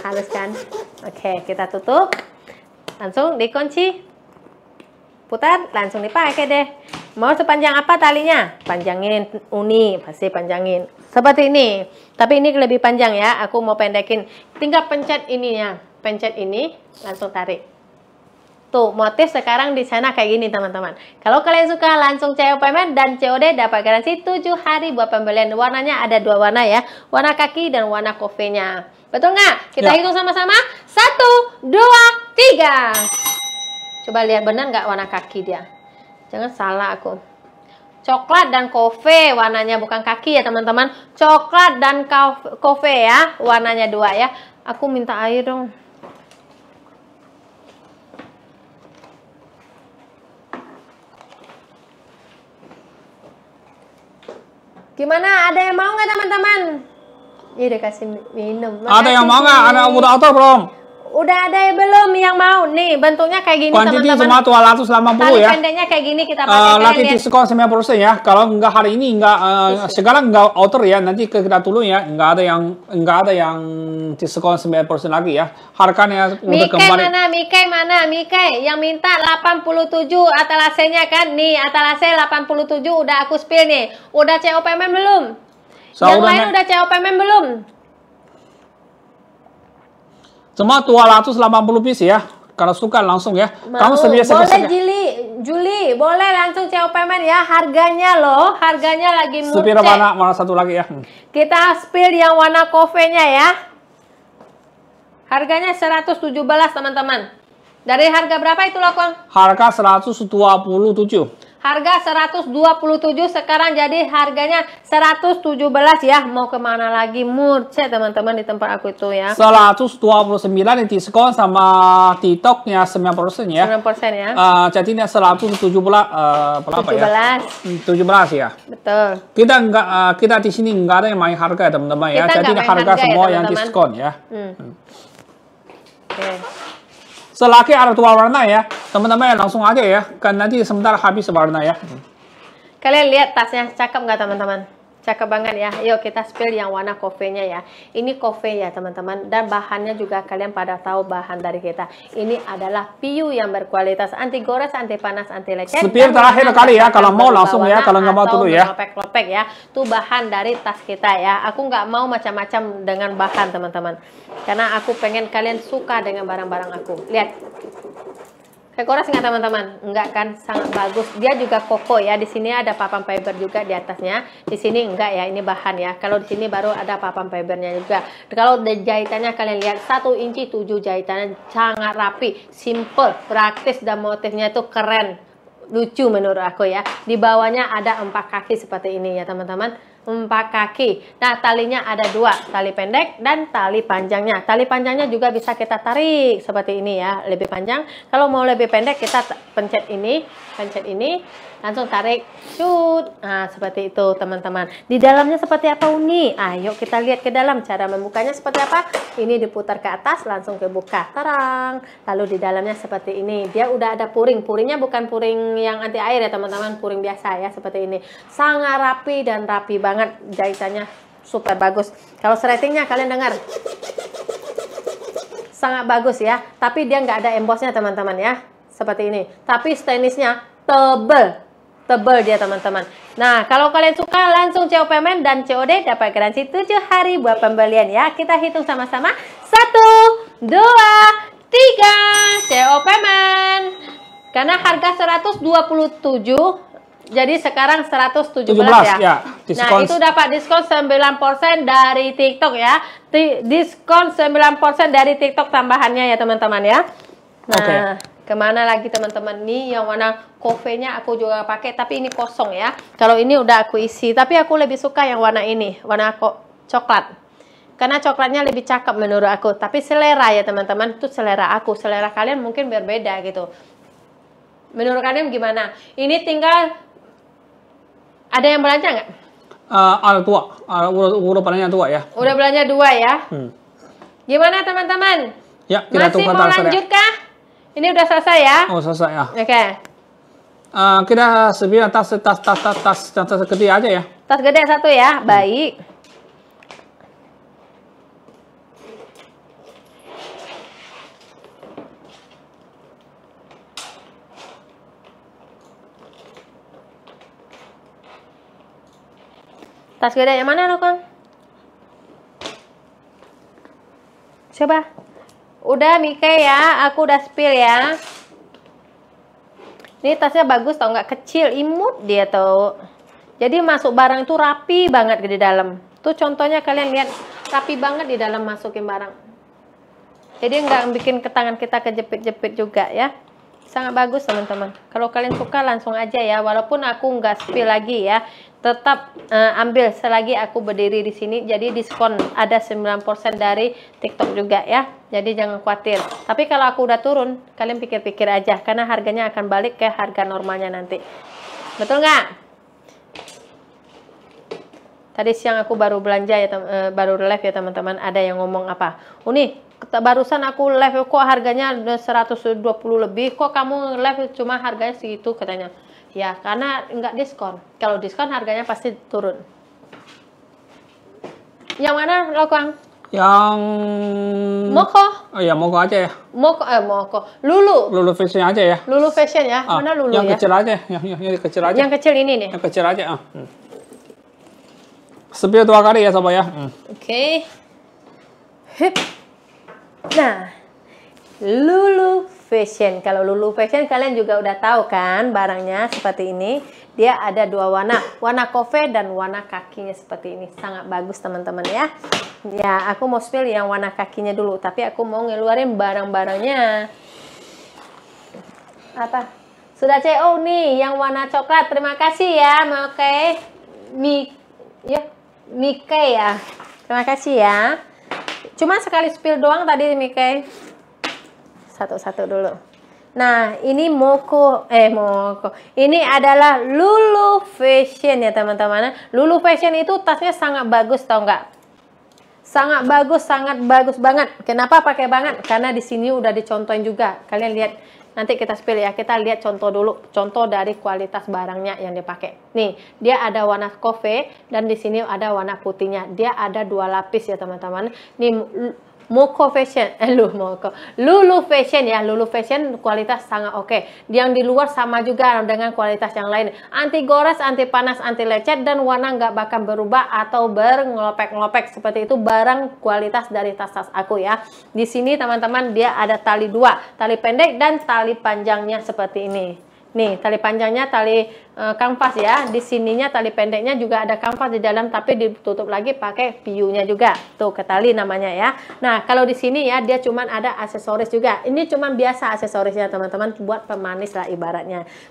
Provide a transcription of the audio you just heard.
halus kan oke kita tutup langsung dikunci putar langsung dipakai deh mau sepanjang apa talinya panjangin uni pasti panjangin seperti ini tapi ini lebih panjang ya aku mau pendekin tinggal pencet ininya pencet ini langsung tarik tuh motif sekarang di sana kayak gini teman-teman kalau kalian suka langsung cewek payment dan COD dapat garansi 7 hari buat pembelian warnanya ada dua warna ya warna kaki dan warna kofenya Betul nggak? Kita ya. hitung sama-sama. Satu, dua, tiga. Coba lihat benar nggak warna kaki dia. Jangan salah aku. Coklat dan kofe warnanya bukan kaki ya teman-teman. Coklat dan kofe ya warnanya dua ya. Aku minta air dong. Gimana? Ada yang mau nggak teman-teman? Iya dikasih minum. Makasih ada yang mau nggak? Ada udah atau belum? Udah ada ya belum yang mau nih bentuknya kayak gini Quantity teman-teman. Quantiti cuma 280 ya. pendeknya kayak gini kita pakai. Uh, eh, laki ya. diskon persen ya. Kalau nggak hari ini nggak uh, sekarang nggak outer ya. Nanti kita dulu ya. Nggak ada yang nggak ada yang diskon persen lagi ya. Harganya untuk Mikai kembali. mana? Mikai mana? Mikai yang minta 87 atalasenya kan? Nih atalase 87 udah aku spill nih. Udah COPM belum? yang lain udah COPMM belum? Semua 280 piece ya. Kalau suka langsung ya. Mau. Kamu sedia Boleh juli, Juli, boleh langsung COPM ya. Harganya loh, harganya lagi murah. Spill warna mana satu lagi ya. Hmm. Kita spill yang warna kofenya ya. Harganya 117 teman-teman. Dari harga berapa itu lokon? Harga 127 harga 127 sekarang jadi harganya 117 ya mau kemana lagi murce teman-teman di tempat aku itu ya 129 yang diskon sama TikToknya 9% ya 9% ya uh, jadinya 117 uh, 17. ya 17 ya betul kita enggak uh, kita di sini enggak ada yang main harga ya teman-teman ya jadi harga, harga ya, semua ya, teman -teman. yang diskon ya hmm. Hmm. Okay. selagi ada dua warna ya teman-teman langsung aja ya karena nanti sebentar habis warna ya hmm. kalian lihat tasnya cakep nggak teman-teman cakep banget ya yuk kita spill yang warna kofenya ya ini kofe ya teman-teman dan bahannya juga kalian pada tahu bahan dari kita ini adalah piu yang berkualitas anti gores anti panas anti lecet spill terakhir kali ya kalau mau langsung ya kalau nggak mau dulu ya lopek-lopek ya tuh bahan dari tas kita ya aku nggak mau macam-macam dengan bahan teman-teman karena aku pengen kalian suka dengan barang-barang aku lihat Pekoras nggak teman-teman? Enggak kan, sangat bagus. Dia juga koko ya. Di sini ada papan fiber juga di atasnya. Di sini enggak ya, ini bahan ya. Kalau di sini baru ada papan fibernya juga. Kalau jahitannya kalian lihat satu inci tujuh jahitannya sangat rapi, simple, praktis dan motifnya itu keren lucu menurut aku ya. Di bawahnya ada empat kaki seperti ini ya teman-teman empat kaki. Nah, talinya ada dua, tali pendek dan tali panjangnya. Tali panjangnya juga bisa kita tarik seperti ini ya, lebih panjang. Kalau mau lebih pendek, kita pencet ini, pencet ini, langsung tarik, shoot. Nah, seperti itu teman-teman. Di dalamnya seperti apa Uni? Ayo ah, kita lihat ke dalam. Cara membukanya seperti apa? Ini diputar ke atas, langsung kebuka. Terang. Lalu di dalamnya seperti ini. Dia udah ada puring. Puringnya bukan puring yang anti air ya teman-teman, puring biasa ya, seperti ini. Sangat rapi dan rapi banget banget jahitannya super bagus kalau seratingnya kalian dengar sangat bagus ya tapi dia nggak ada embossnya teman-teman ya seperti ini tapi stainlessnya tebel tebel dia teman-teman nah kalau kalian suka langsung CO payment dan COD dapat garansi 7 hari buat pembelian ya kita hitung sama-sama 1 2 3 CO payment karena harga 127 jadi sekarang 117 17, ya. ya. Nah, itu dapat diskon 9% dari TikTok ya. diskon 9% dari TikTok tambahannya ya, teman-teman ya. Nah, okay. kemana lagi teman-teman ini yang warna kofenya aku juga pakai tapi ini kosong ya. Kalau ini udah aku isi, tapi aku lebih suka yang warna ini, warna kok coklat. Karena coklatnya lebih cakep menurut aku, tapi selera ya teman-teman, itu selera aku, selera kalian mungkin berbeda gitu. Menurut kalian gimana? Ini tinggal ada yang belanja nggak? uh, al tua, al urut, tua ya. Udah belanja dua ya. Hmm. Gimana teman-teman? Ya, kita Masih mau lanjut ya. Ini udah selesai ya? Oh, selesai ya. Oke. Okay. Uh, eh, kita sebentar tas tas tas tas tas tas, tas gede aja ya. Tas gede satu ya, baik. Tas gede yang mana lo kang? Coba. Udah Mike ya, aku udah spill ya. Ini tasnya bagus tau nggak kecil, imut dia tuh. Jadi masuk barang itu rapi banget di dalam. Tuh contohnya kalian lihat rapi banget di dalam masukin barang. Jadi nggak bikin ke tangan kita kejepit-jepit juga ya sangat bagus teman-teman kalau kalian suka langsung aja ya walaupun aku nggak spill lagi ya tetap uh, ambil selagi aku berdiri di sini jadi diskon ada 9% dari TikTok juga ya jadi jangan khawatir tapi kalau aku udah turun kalian pikir-pikir aja karena harganya akan balik ke harga normalnya nanti betul nggak tadi siang aku baru belanja ya eh, baru live ya teman-teman ada yang ngomong apa Uni barusan aku live kok harganya 120 lebih kok kamu live cuma harganya segitu katanya ya karena nggak diskon kalau diskon harganya pasti turun yang mana lo kang yang Moko. Oh ya Moko aja ya. Moko eh Moko. Lulu. Lulu fashion aja ya. Lulu fashion ya. Ah, Mana Lulu yang ya? kecil aja, yang, yang, yang kecil aja. Yang kecil ini nih. Yang kecil aja ah. Hmm. dua kali ya sobat ya. Hmm. Oke. Okay. Hip. Nah, Lulu Fashion. Kalau Lulu Fashion kalian juga udah tahu kan barangnya seperti ini. Dia ada dua warna, warna kofe dan warna kakinya seperti ini. Sangat bagus teman-teman ya. Ya, aku mau spill yang warna kakinya dulu, tapi aku mau ngeluarin barang-barangnya. Apa? Sudah CO nih yang warna coklat. Terima kasih ya, Oke. Mi ya, Mike ya. Terima kasih ya. Cuma sekali spill doang tadi Mikai. Satu-satu dulu. Nah, ini Moko, eh Moko. Ini adalah Lulu Fashion ya teman-teman. Lulu Fashion itu tasnya sangat bagus tau nggak? Sangat bagus, sangat bagus banget. Kenapa pakai banget? Karena di sini udah dicontohin juga. Kalian lihat Nanti kita spill ya, kita lihat contoh dulu, contoh dari kualitas barangnya yang dipakai. Nih, dia ada warna coffee dan di sini ada warna putihnya. Dia ada dua lapis ya teman-teman. Nih Moko Fashion, eh Lu Moko, Lulu Fashion ya, Lulu Fashion kualitas sangat oke. Okay. Yang di luar sama juga dengan kualitas yang lain. Anti gores, anti panas, anti lecet dan warna nggak bakal berubah atau berngelopek-ngelopek seperti itu barang kualitas dari tas-tas aku ya. Di sini teman-teman dia ada tali dua, tali pendek dan tali panjangnya seperti ini. Nih, tali panjangnya tali e, kanvas ya. Di sininya tali pendeknya juga ada kanvas di dalam tapi ditutup lagi pakai piunya juga. Tuh, ke namanya ya. Nah, kalau di sini ya dia cuman ada aksesoris juga. Ini cuman biasa aksesorisnya teman-teman buat pemanis lah ibaratnya.